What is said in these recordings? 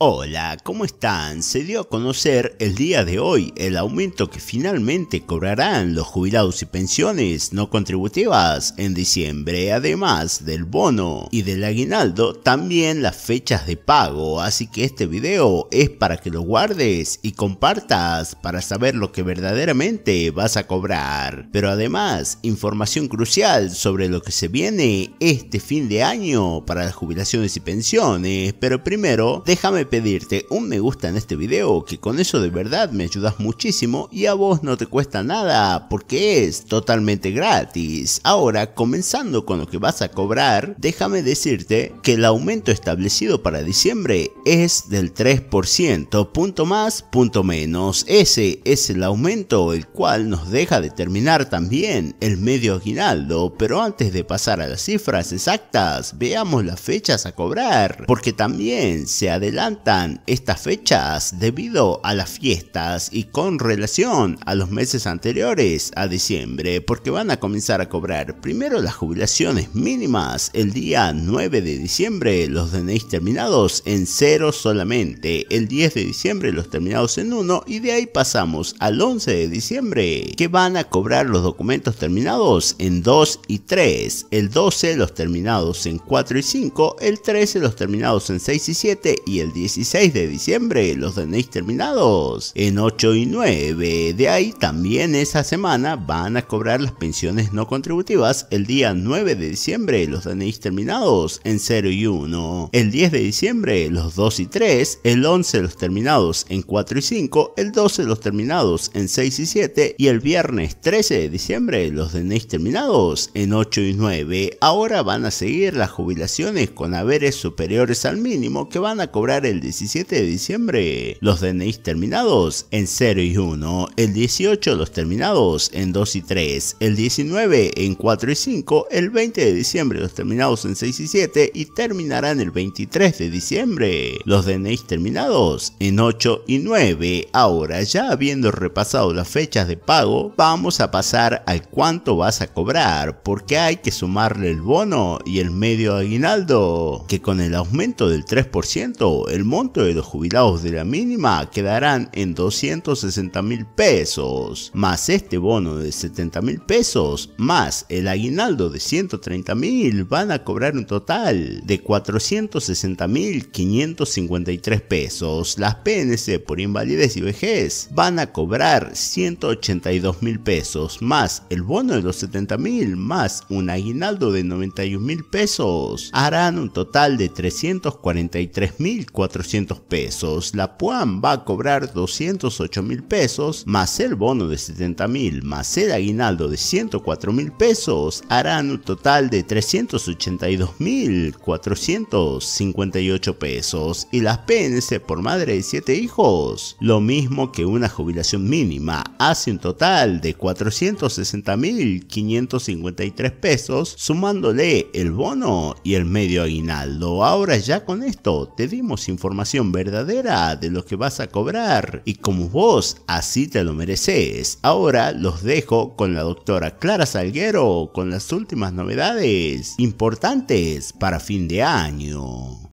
Hola, ¿cómo están? Se dio a conocer el día de hoy el aumento que finalmente cobrarán los jubilados y pensiones no contributivas en diciembre, además del bono y del aguinaldo, también las fechas de pago, así que este video es para que lo guardes y compartas para saber lo que verdaderamente vas a cobrar. Pero además, información crucial sobre lo que se viene este fin de año para las jubilaciones y pensiones, pero primero déjame pedirte un me gusta en este video, que con eso de verdad me ayudas muchísimo y a vos no te cuesta nada, porque es totalmente gratis. Ahora, comenzando con lo que vas a cobrar, déjame decirte que el aumento establecido para diciembre es del 3%, punto más, punto menos. Ese es el aumento el cual nos deja determinar también el medio aguinaldo, pero antes de pasar a las cifras exactas, veamos las fechas a cobrar, porque también se adelanta estas fechas debido a las fiestas y con relación a los meses anteriores a diciembre porque van a comenzar a cobrar primero las jubilaciones mínimas el día 9 de diciembre los denéis terminados en 0 solamente, el 10 de diciembre los terminados en 1 y de ahí pasamos al 11 de diciembre que van a cobrar los documentos terminados en 2 y 3, el 12 los terminados en 4 y 5, el 13 los terminados en 6 y 7 y el 10 16 de diciembre los denéis terminados. En 8 y 9 de ahí también esa semana van a cobrar las pensiones no contributivas. El día 9 de diciembre los tenéis terminados en 0 y 1. El 10 de diciembre los 2 y 3. El 11 los terminados en 4 y 5. El 12 los terminados en 6 y 7. Y el viernes 13 de diciembre los denéis terminados en 8 y 9. Ahora van a seguir las jubilaciones con haberes superiores al mínimo que van a cobrar el 17 de diciembre los DNIs terminados en 0 y 1, el 18 los terminados en 2 y 3, el 19 en 4 y 5, el 20 de diciembre los terminados en 6 y 7 y terminarán el 23 de diciembre los DNIs terminados en 8 y 9. Ahora ya habiendo repasado las fechas de pago, vamos a pasar al cuánto vas a cobrar porque hay que sumarle el bono y el medio aguinaldo que con el aumento del 3% el monto de los jubilados de la mínima quedarán en 260 mil pesos, más este bono de 70 mil pesos, más el aguinaldo de 130 mil, van a cobrar un total de 460 mil 553 pesos. Las PNC por invalidez y vejez van a cobrar 182 mil pesos, más el bono de los 70 mil, más un aguinaldo de 91 mil pesos, harán un total de 343 mil 400 pesos, la PUAM va a cobrar 208 mil pesos, más el bono de 70 mil, más el aguinaldo de 104 mil pesos, harán un total de 382 mil 458 pesos y las PNC por madre de 7 hijos, lo mismo que una jubilación mínima, hace un total de 460 mil 553 pesos, sumándole el bono y el medio aguinaldo. Ahora ya con esto te dimos información información verdadera de lo que vas a cobrar y como vos así te lo mereces. Ahora los dejo con la doctora Clara Salguero con las últimas novedades importantes para fin de año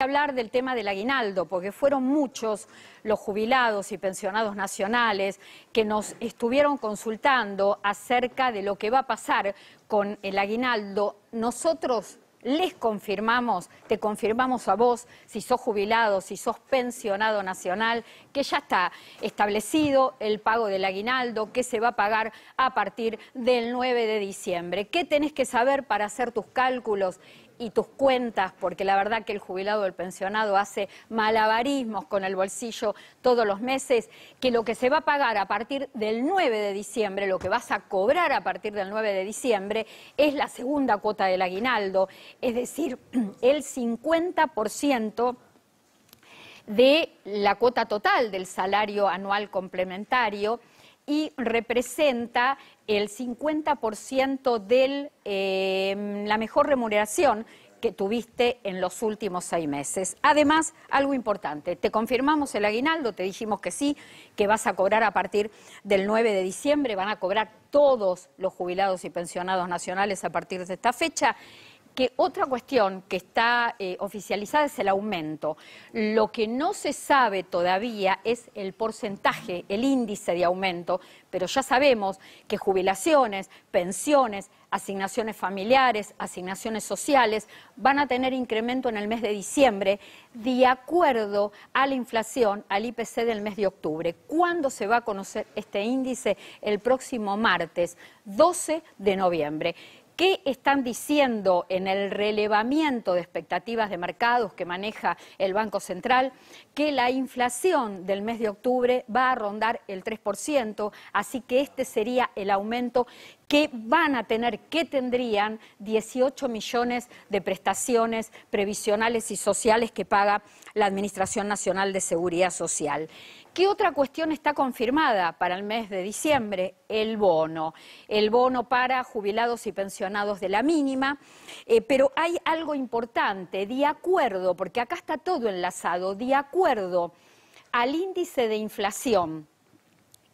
hablar del tema del aguinaldo, porque fueron muchos los jubilados y pensionados nacionales que nos estuvieron consultando acerca de lo que va a pasar con el aguinaldo. Nosotros les confirmamos, te confirmamos a vos, si sos jubilado, si sos pensionado nacional, que ya está establecido el pago del aguinaldo, que se va a pagar a partir del 9 de diciembre. ¿Qué tenés que saber para hacer tus cálculos y tus cuentas, porque la verdad que el jubilado el pensionado hace malabarismos con el bolsillo todos los meses, que lo que se va a pagar a partir del 9 de diciembre, lo que vas a cobrar a partir del 9 de diciembre, es la segunda cuota del aguinaldo, es decir, el 50% de la cuota total del salario anual complementario y representa el 50% de em, la mejor remuneración que tuviste en los últimos seis meses. Además, algo importante, te confirmamos el aguinaldo, te dijimos que sí, que vas a cobrar a partir del 9 de diciembre, van a cobrar todos los jubilados y pensionados nacionales a partir de esta fecha que otra cuestión que está eh, oficializada es el aumento. Lo que no se sabe todavía es el porcentaje, el índice de aumento, pero ya sabemos que jubilaciones, pensiones, asignaciones familiares, asignaciones sociales, van a tener incremento en el mes de diciembre de acuerdo a la inflación, al IPC del mes de octubre. ¿Cuándo se va a conocer este índice? El próximo martes, 12 de noviembre qué están diciendo en el relevamiento de expectativas de mercados que maneja el Banco Central, que la inflación del mes de octubre va a rondar el 3%, así que este sería el aumento que van a tener, que tendrían 18 millones de prestaciones previsionales y sociales que paga la Administración Nacional de Seguridad Social. ¿Qué otra cuestión está confirmada para el mes de diciembre? El bono. El bono para jubilados y pensionados de la mínima. Eh, pero hay algo importante, de acuerdo, porque acá está todo enlazado, de acuerdo al índice de inflación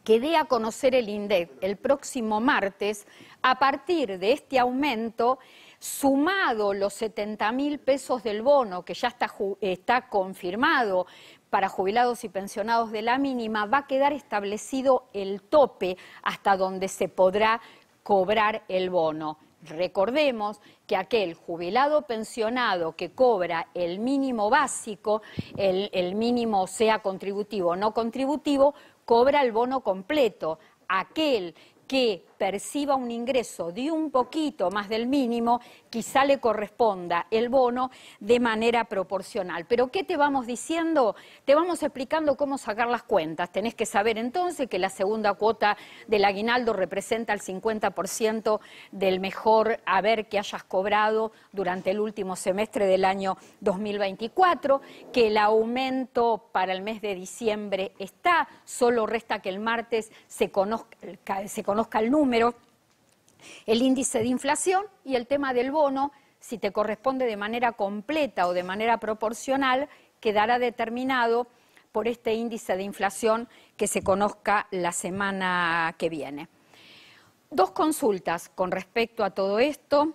que dé a conocer el INDEC el próximo martes, a partir de este aumento, sumado los 70 mil pesos del bono, que ya está, confirmado para jubilados y pensionados de la mínima, va a quedar establecido el tope hasta donde se podrá cobrar el bono. Recordemos que aquel jubilado pensionado que cobra el mínimo básico, el mínimo sea contributivo o no contributivo, cobra el bono completo. Aquel que perciba un ingreso de un poquito más del mínimo, quizá le corresponda el bono de manera proporcional. Pero ¿qué te vamos diciendo? Te vamos explicando cómo sacar las cuentas. Tenés que saber entonces que la segunda cuota del aguinaldo representa el 50% del mejor haber que hayas cobrado durante el último semestre del año 2024, que el aumento para el mes de diciembre está, solo resta que el martes se conozca, se conozca el número Primero, el índice de inflación y el tema del bono, si te corresponde de manera completa o de manera proporcional, quedará determinado por este índice de inflación que se conozca la semana que viene. Dos consultas con respecto a todo esto.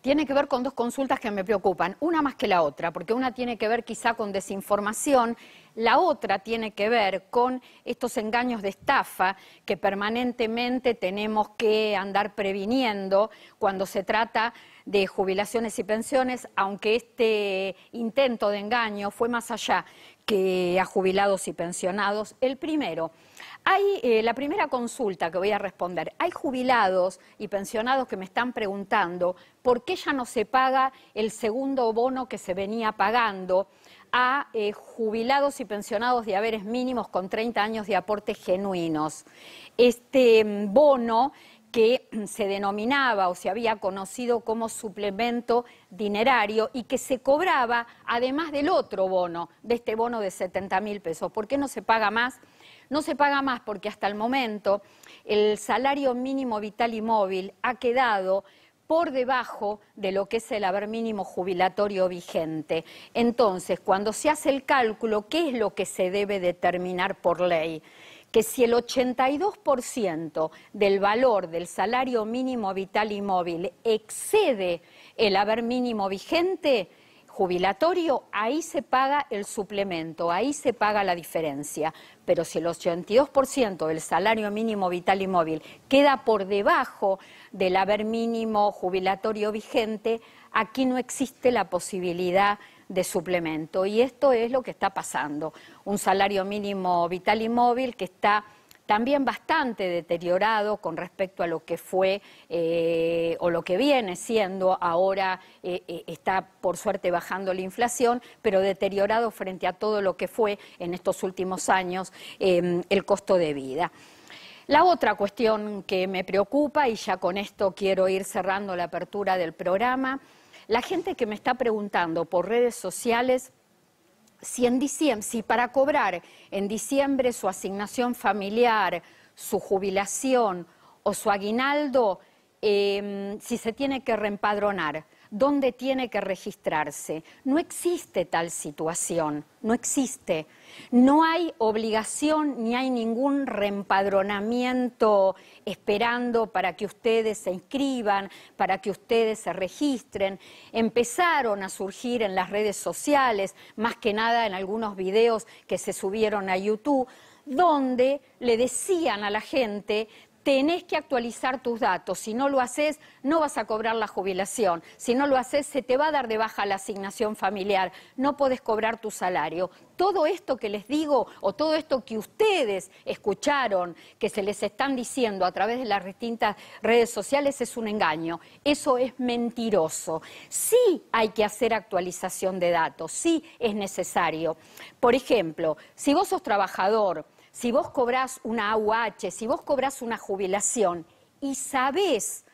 Tiene que ver con dos consultas que me preocupan, una más que la otra, porque una tiene que ver quizá con desinformación la otra tiene que ver con estos engaños de estafa que permanentemente tenemos que andar previniendo cuando se trata de jubilaciones y pensiones, aunque este intento de engaño fue más allá que a jubilados y pensionados. El primero, hay eh, la primera consulta que voy a responder. Hay jubilados y pensionados que me están preguntando por qué ya no se paga el segundo bono que se venía pagando a eh, jubilados y pensionados de haberes mínimos con 30 años de aportes genuinos. Este mm, bono que mm, se denominaba o se había conocido como suplemento dinerario y que se cobraba además del otro bono, de este bono de 70 mil pesos. ¿Por qué no se paga más? No se paga más porque hasta el momento el salario mínimo vital y móvil ha quedado por debajo de lo que es el haber mínimo jubilatorio vigente. Entonces, cuando se hace el cálculo, ¿qué es lo que se debe determinar por ley? que si el 82% del valor del salario mínimo vital y móvil excede el haber mínimo vigente, jubilatorio, ahí se paga el suplemento, ahí se paga la diferencia. Pero si el 82% del salario mínimo vital y móvil queda por debajo del haber mínimo jubilatorio vigente, aquí no existe la posibilidad de suplemento. Y esto es lo que está pasando. Un salario mínimo vital y móvil que está también bastante deteriorado con respecto a lo que fue eh, o lo que viene siendo. Ahora eh, eh, está, por suerte, bajando la inflación, pero deteriorado frente a todo lo que fue en estos últimos años em, el costo de vida. La otra cuestión que me preocupa, y ya con esto quiero ir cerrando la apertura del programa, la gente que me está preguntando por redes sociales si, en diciembre, para cobrar en diciembre su asignación familiar, su jubilación o su aguinaldo, eh, si se tiene que reempadronar dónde tiene que registrarse. No existe tal situación, no existe. No hay obligación ni hay ningún reempadronamiento esperando para que ustedes se inscriban, para que ustedes se registren. Empezaron a surgir en las redes sociales, más que nada en algunos videos que se subieron a YouTube donde le decían a la gente tenés que actualizar tus datos. Si no lo haces, no vas a cobrar la jubilación. Si no lo haces, se te va a dar de baja la asignación familiar. No podés cobrar tu salario. Todo esto que les digo o todo esto que ustedes escucharon, que se les están diciendo a través de las distintas redes sociales, es un engaño. Eso es mentiroso. Sí hay que hacer actualización de datos, sí es necesario. Por ejemplo, si vos sos trabajador, si vos cobrás una AUH, si vos cobrás una jubilación y sabés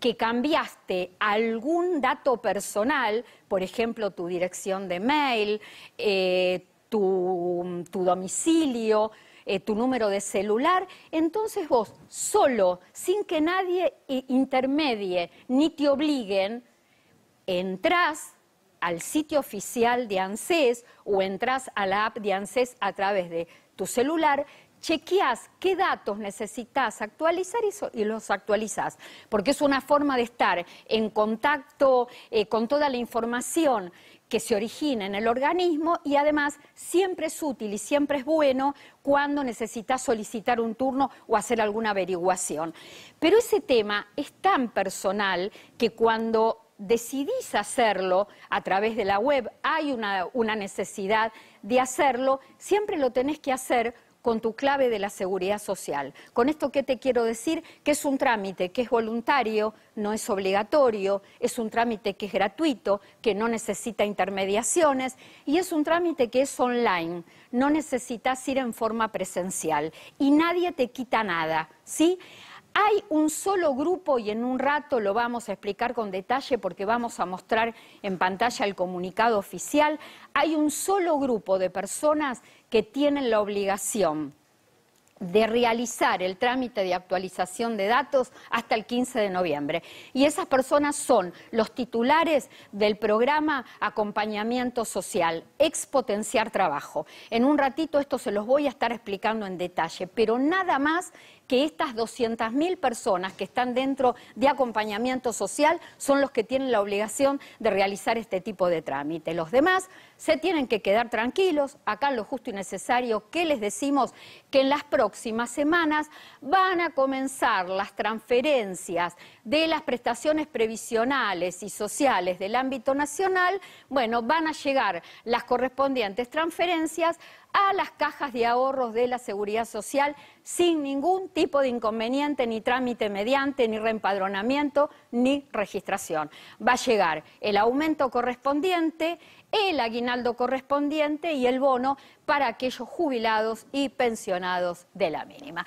que cambiaste algún dato personal, por ejemplo, tu dirección de mail, eh, tu, domicilio, eh, tu número de celular, entonces vos solo, sin que nadie intermedie ni te obliguen, entras al sitio oficial de ANSES o entras a la app de ANSES a través de tu celular, chequeas qué datos necesitas actualizar y, los actualizas, porque es una forma de estar en contacto eh, con toda la información que se origina en el organismo y además siempre es útil y siempre es bueno cuando necesitas solicitar un turno o hacer alguna averiguación. Pero ese tema es tan personal que cuando decidís hacerlo a través de la web, hay una, necesidad de hacerlo, siempre lo tenés que hacer con tu clave de la seguridad social. Con esto qué te quiero decir que es un trámite que es voluntario, no es obligatorio, es un trámite que es gratuito, que no necesita intermediaciones y es un trámite que es online, no necesitas ir en forma presencial y nadie te quita nada, ¿sí? Hay un solo grupo y en un rato lo vamos a explicar con detalle porque vamos a mostrar en pantalla el comunicado oficial. Hay un solo grupo de personas que tienen la obligación de realizar el trámite de actualización de datos hasta el 15 de noviembre. Y esas personas son los titulares del programa Acompañamiento Social, Expotenciar Trabajo. En un ratito esto se los voy a estar explicando en detalle, pero nada más que estas 200.000 personas que están dentro de acompañamiento social son los que tienen la obligación de realizar este tipo de trámite. Los demás se tienen que quedar tranquilos, acá lo justo y necesario, que les decimos que en las próximas semanas van a comenzar las transferencias de las prestaciones previsionales y sociales del ámbito nacional, bueno, van a llegar las correspondientes transferencias a las cajas de ahorros de la Seguridad Social sin ningún tipo de inconveniente, ni trámite mediante, ni reempadronamiento, ni registración. Va a llegar el aumento correspondiente, el aguinaldo correspondiente y el bono para aquellos jubilados y pensionados de la mínima.